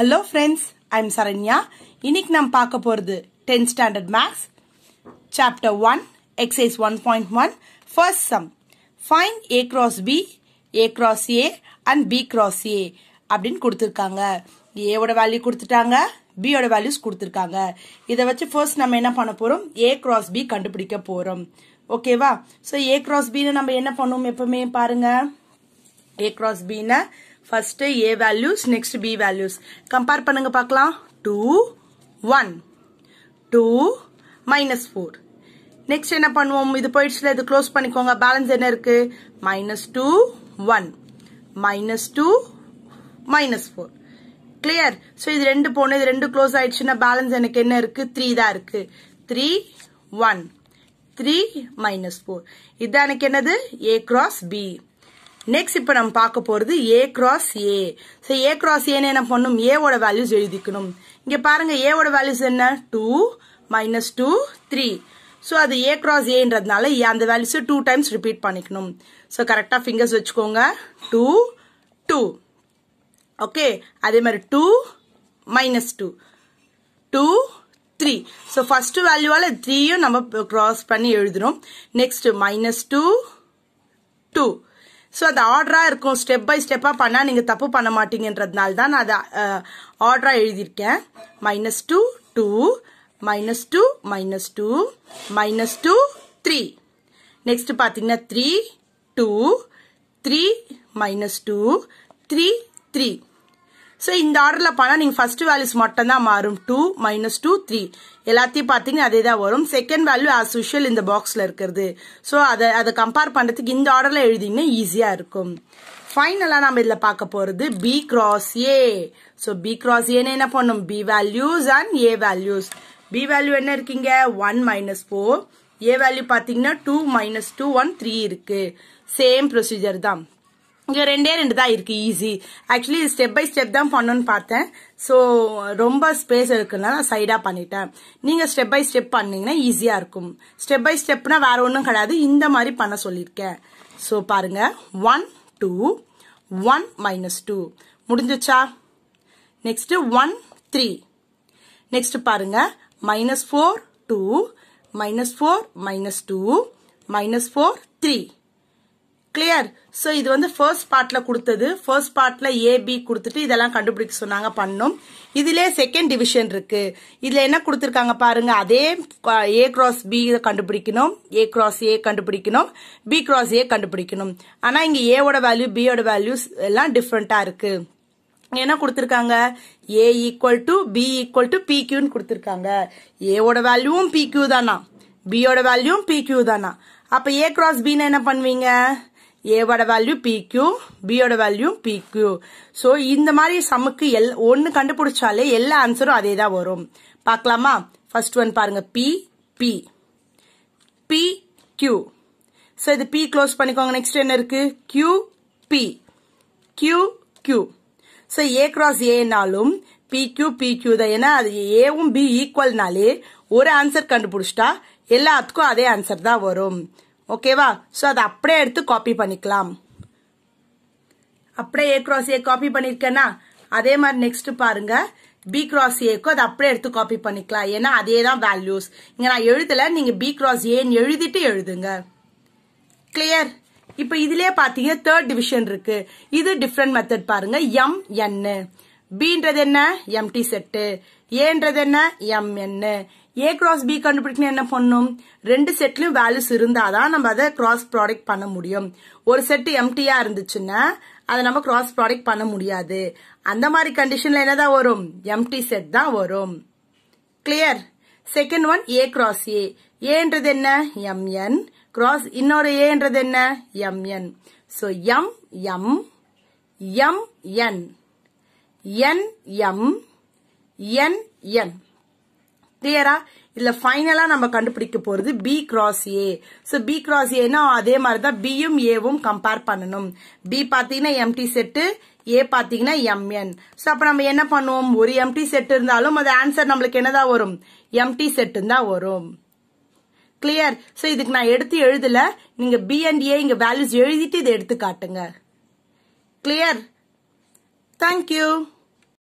hello friends I'm Saranya இன்னைக்கு நம்ம பார்க்க போகிறது tenth standard maths chapter one exercise one point one first sum find A cross B A cross A and B cross A அப்படின்னு கொடுத்துருக்காங்க ஏவோட value கொடுத்துட்டாங்க பியோட வேல்யூஸ் கொடுத்துருக்காங்க இதை வச்சு ஃபர்ஸ்ட் நம்ம என்ன பண்ண போகிறோம் ஏ கிராஸ் பி கண்டுபிடிக்க போகிறோம் ஓகேவா ஸோ ஏ கிராஸ் பின்னு நம்ம என்ன பண்ணுவோம் எப்பவுமே பாருங்க ஏ கிராஸ் பின்னு first A values next B values compare பண்ணுங்க பார்க்கலாம் two one two minus four next என்ன பண்ணுவோம் இது போயிடுச்சுல இது க்ளோஸ் பண்ணிக்கோங்க பேலன்ஸ் என்ன இருக்கு minus two one minus two minus four clear so இது ரெண்டு போன இது ரெண்டு க்ளோஸ் ஆயிடுச்சுன்னா பேலன்ஸ் எனக்கு என்ன இருக்கு த்ரீ தான் இருக்கு three one three minus four இது எனக்கு என்னது ஏ கிராஸ் பி நெக்ஸ்ட் இப்போ நம்ம பார்க்க போகிறது A cross A so A cross ஏன்னு என்ன பண்ணும் ஏவோட வேல்யூஸ் எழுதிக்கணும் இங்கே பாருங்க ஏவோட வேல்யூஸ் என்ன two minus two three so அது ஏ கிராஸ் ஏன்றதுனால அந்த வேல்யூஸை டூ டைம்ஸ் ரிப்பீட் பண்ணிக்கணும் ஸோ கரெக்டாக ஃபிங்கர்ஸ் வச்சுக்கோங்க டூ டூ ஓகே அதே மாதிரி two minus two two three so first வேல்யூவால் த்ரீயும் நம்ம கிராஸ் பண்ணி எழுதுறோம் next minus two two so அது ஆர்டராக இருக்கும் ஸ்டெப் பை ஸ்டெப்பாக பண்ணால் நீங்கள் தப்பு பண்ண மாட்டீங்கன்றதுனால தான் நான் அதை ஆர்டராக எழுதியிருக்கேன் minus two two minus two minus two minus two three next பார்த்தீங்கன்னா three two three minus two three three so இந்த ஆர்டரில் போனால் நீங்கள் ஃபர்ஸ்ட் வேல்யூஸ் மட்டும்தான் மாறும் டூ மைனஸ் டூ த்ரீ எல்லாத்தையும் பார்த்தீங்கன்னா அதே தான் வரும் செகண்ட் வேல்யூ ஆஸ் யூஷுவல் இந்த பாக்ஸில் இருக்கிறது ஸோ அதை அதை கம்பேர் பண்ணுறதுக்கு இந்த ஆர்டரில் எழுதிங்கன்னா ஈஸியாக இருக்கும் ஃபைனலாக நம்ம இதில் பார்க்க போகிறது B cross A so B cross ஏன்னு என்ன பண்ணும் B values and A values B value என்ன இருக்கீங்க one minus four A value பார்த்தீங்கன்னா two minus two one three இருக்குது சேம் ப்ரொசீஜர் தான் இங்கே ரெண்டே ரெண்டு தான் இருக்குது easy actually step by step தான் பண்ணணும்னு பார்த்தேன் ஸோ ரொம்ப ஸ்பேஸ் இருக்குன்னா நான் சைடாக பண்ணிட்டேன் நீங்கள் ஸ்டெப் பை ஸ்டெப் பண்ணிங்கன்னா ஈஸியாக இருக்கும் ஸ்டெப் பை ஸ்டெப்னா வேறு ஒன்றும் கிடையாது இந்த மாதிரி பண்ண சொல்லியிருக்கேன் ஸோ பாருங்கள் one two one minus two முடிஞ்சிச்சா நெக்ஸ்ட்டு ஒன் த்ரீ நெக்ஸ்ட் பாருங்க minus four two minus four minus two minus four three clear so இது வந்து ஃபர்ஸ்ட் பார்ட்ல கொடுத்தது ஃபர்ஸ்ட் பார்ட்டில் ஏபி கொடுத்துட்டு இதெல்லாம் கண்டுபிடிக்க சொன்னாங்க பண்ணோம் இதுல செகண்ட் டிவிஷன் இருக்கு இதில் என்ன கொடுத்துருக்காங்க பாருங்க அதே ஏ கிராஸ் பி கண்டுபிடிக்கணும் ஏ கிராஸ் ஏ கண்டுபிடிக்கணும் பி கிராஸ் ஏ கண்டுபிடிக்கணும் ஆனால் இங்கே ஏவோட வேல்யூ பியோட வேல்யூஸ் எல்லாம் டிஃப்ரெண்ட்டாக இருக்கு என்ன கொடுத்துருக்காங்க A equal to B equal to B கியூன்னு கொடுத்துருக்காங்க ஏவோட வேல்யூவும் பி கியூ தானா பியோட வேல்யூவும் பி கியூ தானா அப்போ ஏ கிராஸ் பின்னு என்ன பண்ணுவீங்க ஏவோட வேல்யூ பி பிக்யூ பியோட வேல்யூ பி பிக்யூ ஸோ இந்த மாதிரி சம்முக்கு எல் ஒன்று கண்டுபிடிச்சாலே எல்லா ஆன்சரும் அதே தான் வரும் பார்க்கலாமா ஃபர்ஸ்ட் ஒன் பாருங்க B B B Q so இது பி க்ளோஸ் பண்ணிக்கோங்க நெக்ஸ்ட் என்ன இருக்கு Q B Q Q so A cross ஏனாலும் பிக்யூ பிக்யூ தான் ஏன்னா அது ஏவும் பி ஈக்குவல்னாலே ஒரு ஆன்சர் கண்டுபிடிச்சிட்டா எல்லாத்துக்கும் அதே ஆன்சர் தான் வரும் ஓகேவா ஸோ அதை அப்படியே எடுத்து காப்பி பண்ணிக்கலாம் அப்படியே ஏ கிராஸ் ஏ காப்பி பண்ணியிருக்கேன்னா அதே மாதிரி நெக்ஸ்ட் பாருங்க பி கிராஸ் ஏக்கும் அதை அப்படியே எடுத்து காப்பி பண்ணிக்கலாம் ஏன்னா அதே தான் வேல்யூஸ் இங்கே நான் எழுதலை நீங்கள் பி கிராஸ் ஏன்னு எழுதிட்டு எழுதுங்க கிளியர் இப்போ இதுலயே பார்த்தீங்கன்னா தேர்ட் டிவிஷன் இருக்கு இது டிஃப்ரெண்ட் மெத்தட் பாருங்க எம் என்ன பின்றது என்ன எம்டி செட்டு ஏன்றது என்ன எம் என்ன ஏ கிராஸ் பி கண்டுபிடிக்கணும் என்ன பண்ணும் ரெண்டு செட்லயும் வேல்யூஸ் இருந்தாதான் நம்ம அதை கிராஸ் ப்ராடக்ட் பண்ண முடியும் ஒரு செட் எம்டியா இருந்துச்சுன்னா அதை நம்ம கிராஸ் ப்ராடக்ட் பண்ண முடியாது அந்த மாதிரி கண்டிஷன்ல என்னதான் வரும் எம்டி செட் தான் வரும் clear second one A cross A ஏன்றது என்ன எம்என் கிராஸ் இன்னொரு ஏன்றது என்ன M N so M M M N N M N N கிளியரா இதுல பைனலா நம்ம கண்டுபிடிக்க போறது B cross A so B cross ஏன்னா அதே மாதிரி தான் பியும் ஏவும் கம்பேர் பண்ணணும் பி பாத்தீங்கன்னா எம்டி செட்டு ஏ பாத்தீங்கன்னா எம்என் ஸோ அப்ப நம்ம என்ன பண்ணுவோம் ஒரு எம்டி செட் இருந்தாலும் அது ஆன்சர் நம்மளுக்கு என்னதான் வரும் எம்டி செட்டு தான் வரும் கிளியர் ஸோ இதுக்கு நான் எடுத்து எழுதல நீங்க பி அண்ட் ஏ இங்க வேல்யூஸ் எழுதிட்டு இதை எடுத்து காட்டுங்க கிளியர் தேங்க்யூ